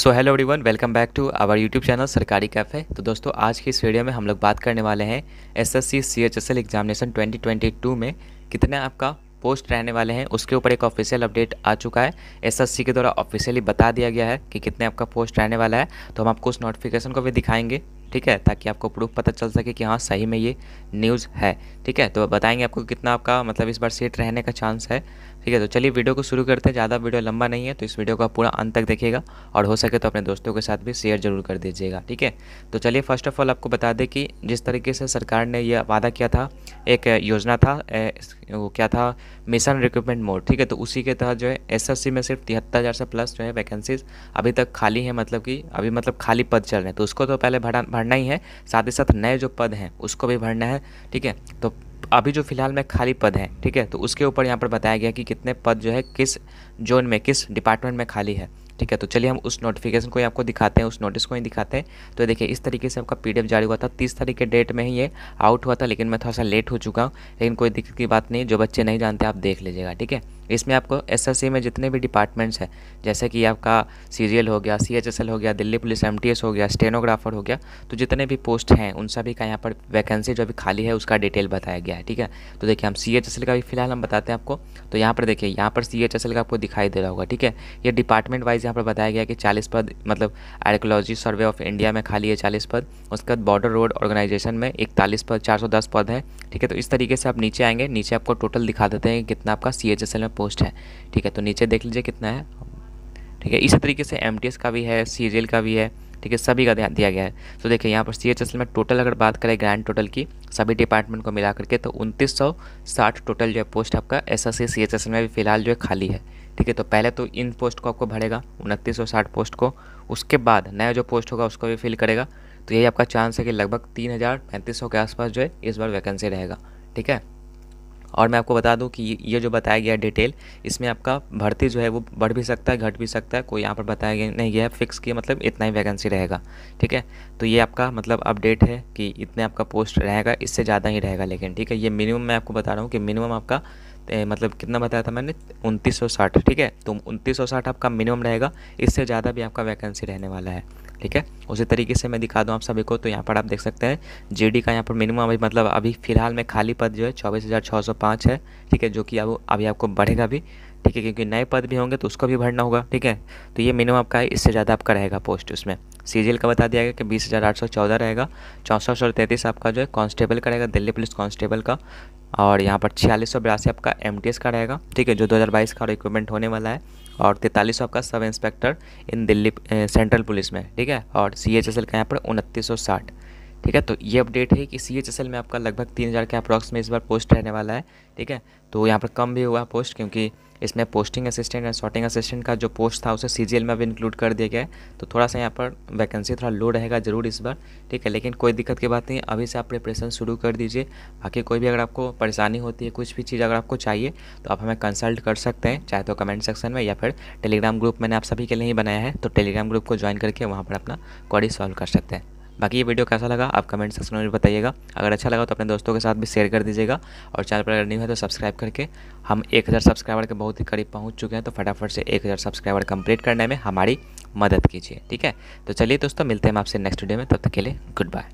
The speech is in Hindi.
so hello everyone welcome back to our YouTube channel Sarkari cafe तो दोस्तों आज की इस वीडियो में हम लोग बात करने वाले हैं एसएससी सीएचएसएल एग्जामिनेशन 2022 में कितने आपका पोस्ट रहने वाले हैं उसके ऊपर एक ऑफिशियल अपडेट आ चुका है एसएससी के द्वारा ऑफिशियली बता दिया गया है कि कितने आपका पोस्ट रहने वाला है तो हम आपको उस नोटिफिकेशन को भी दिखाएंगे ठीक है ताकि आपको प्रूफ पता चल सके कि हाँ सही में ये न्यूज़ है ठीक है तो बताएंगे आपको कितना आपका मतलब इस बार सीट रहने का चांस है ठीक है तो चलिए वीडियो को शुरू करते हैं ज़्यादा वीडियो लंबा नहीं है तो इस वीडियो को आप पूरा अंत तक देखिएगा और हो सके तो अपने दोस्तों के साथ भी शेयर जरूर कर दीजिएगा ठीक है तो चलिए फर्स्ट ऑफ ऑल आपको बता दें कि जिस तरीके से सरकार ने यह वादा किया था एक योजना था वो क्या था मिशन रिक्रूटमेंट मोड ठीक है तो उसी के तहत जो है एस में सिर्फ तिहत्तर हज़ार से प्लस जो है वैकेंसीज अभी तक खाली है मतलब कि अभी मतलब खाली पद चल रहे हैं तो उसको तो पहले भरा भरना ही है साथ ही साथ नए जो पद हैं उसको भी भरना है ठीक है तो अभी जो फिलहाल में खाली पद है ठीक है तो उसके ऊपर यहाँ पर बताया गया कि कितने पद जो है किस जोन में किस डिपार्टमेंट में खाली है ठीक है तो चलिए हम उस नोटिफिकेशन को ही आपको दिखाते हैं उस नोटिस को ही दिखाते हैं तो देखिए इस तरीके से आपका पीडीएफ जारी हुआ था तीस तारीख के डेट में ही ये आउट हुआ था लेकिन मैं थोड़ा सा लेट हो चुका हूँ लेकिन कोई दिक्कत की बात नहीं जो बच्चे नहीं जानते आप देख लीजिएगा ठीक है इसमें आपको एसएससी में जितने भी डिपार्टमेंट्स हैं जैसे कि आपका सीरियल हो गया सीएचएसएल हो गया दिल्ली पुलिस एमटीएस हो गया स्टेनोग्राफर हो गया तो जितने भी पोस्ट हैं उन सभी का यहाँ पर वैकेंसी जो अभी खाली है उसका डिटेल बताया गया है ठीक है तो देखिए हम सी का भी फिलहाल हम बताते हैं आपको तो यहाँ पर देखिए यहाँ पर सी का आपको दिखाई दे रहा होगा ठीक है ये डिपार्टमेंट वाइज यहाँ पर बताया गया कि चालीस पद मतलब आर्कोलॉजी सर्वे ऑफ इंडिया में खाली है चालीस पद उसके बाद बॉर्डर रोड ऑर्गेनाइजेशन में इकतालीस पद चार पद है ठीक है तो इस तरीके से आप नीचे आएंगे नीचे आपको टोटल दिखा देते हैं कितना आपका सी में पोस्ट है ठीक है तो नीचे देख लीजिए कितना है ठीक है इसी तरीके से एम का भी है सी का भी है ठीक है सभी का ध्यान दिया गया है तो देखिए यहाँ पर सी एच एस में टोटल अगर बात करें ग्रैंड टोटल की सभी डिपार्टमेंट को मिला करके तो उनतीस सौ साठ टोटल जो है पोस्ट आपका S S C C H S में भी फिलहाल जो है खाली है ठीक है तो पहले तो इन पोस्ट को आपको भरेगा उनतीस सौ साठ पोस्ट को उसके बाद नया जो पोस्ट होगा उसको भी फिल करेगा तो यही आपका चांस है कि लगभग तीन हज़ार पैंतीस सौ के आसपास जो है इस बार वैकेंसी रहेगा ठीक है और मैं आपको बता दूं कि ये जो बताया गया डिटेल इसमें आपका भर्ती जो है वो बढ़ भी सकता है घट भी सकता है कोई यहाँ पर बताया गया नहीं गया है फिक्स किया मतलब इतना ही वैकेंसी रहेगा ठीक है तो ये आपका मतलब अपडेट है कि इतने आपका पोस्ट रहेगा इससे ज़्यादा ही रहेगा लेकिन ठीक है ये मिनिमम मैं आपको बता रहा हूँ कि मिनिमम आपका ए, मतलब कितना बताया था मैंने उनतीस ठीक है तो उनतीस आपका मिनिमम रहेगा इससे ज़्यादा भी आपका वैकेंसी रहने वाला है ठीक है उसी तरीके से मैं दिखा दूँ आप सभी को तो यहाँ पर आप देख सकते हैं जीडी का यहाँ पर मिनिमम अभी मतलब अभी फिलहाल में खाली पद जो है चौबीस हज़ार छः सौ पाँच है ठीक है जो कि अब अभी आपको बढ़ेगा भी ठीक है क्योंकि नए पद भी होंगे तो उसको भी भरना होगा ठीक है तो ये मिनिमम आपका है इससे ज़्यादा आपका रहेगा पोस्ट उसमें सी का बता दिया गया कि बीस हज़ार आठ सौ चौदह रहेगा चौंसठ सौ तैंतीस आपका जो है कांस्टेबल का रहेगा दिल्ली पुलिस कांस्टेबल का और यहाँ पर छियालीस सौ बयासी आपका एम का रहेगा ठीक है जो दो का और इक्विपमेंट होने वाला है और तैंतालीस सौ आपका sub inspector in Delhi central police में ठीक है और सी एच एस एल का यहाँ पर उनतीस सौ साठ ठीक है तो ये अपडेट है कि सी एच एस एल में आपका लगभग तीन हज़ार के अप्रॉक्स में इस बार पोस्ट रहने वाला है ठीक है तो यहाँ पर कम भी हुआ पोस्ट क्योंकि इसमें posting assistant and sorting assistant का जो पोस्ट था उसे सी में भी इंक्लूड कर दिया गया है तो थोड़ा सा यहाँ पर वैकेंसी थोड़ा लो रहेगा ज़रूर इस बार ठीक है लेकिन कोई दिक्कत की बात नहीं अभी से आप प्रिपरेशन शुरू कर दीजिए बाकी कोई भी अगर आपको परेशानी होती है कुछ भी चीज़ अगर आपको चाहिए तो आप हमें कंसल्ट कर सकते हैं चाहे तो कमेंट सेक्शन में या फिर टेलीग्राम ग्रुप मैंने आप सभी के लिए ही बनाया है तो टेलीग्राम ग्रुप को ज्वाइन करके वहाँ पर अपना क्वारी सॉल्व कर सकते हैं बाकी ये वीडियो कैसा लगा आप कमेंट सेक्शन में बताइएगा अगर अच्छा लगा तो अपने दोस्तों के साथ भी शेयर कर दीजिएगा और चैनल पर अगर न्यू है तो सब्सक्राइब करके हम एक हज़ार सब्सक्राइबर के बहुत ही करीब पहुँच चुके हैं तो फटाफट से एक हज़ार सब्सक्राइबर कंप्लीट करने में हमारी मदद कीजिए ठीक है तो चलिए दोस्तों मिलते हैं हम आपसे नेक्स्ट वीडियो में तब तक के लिए गुड बाय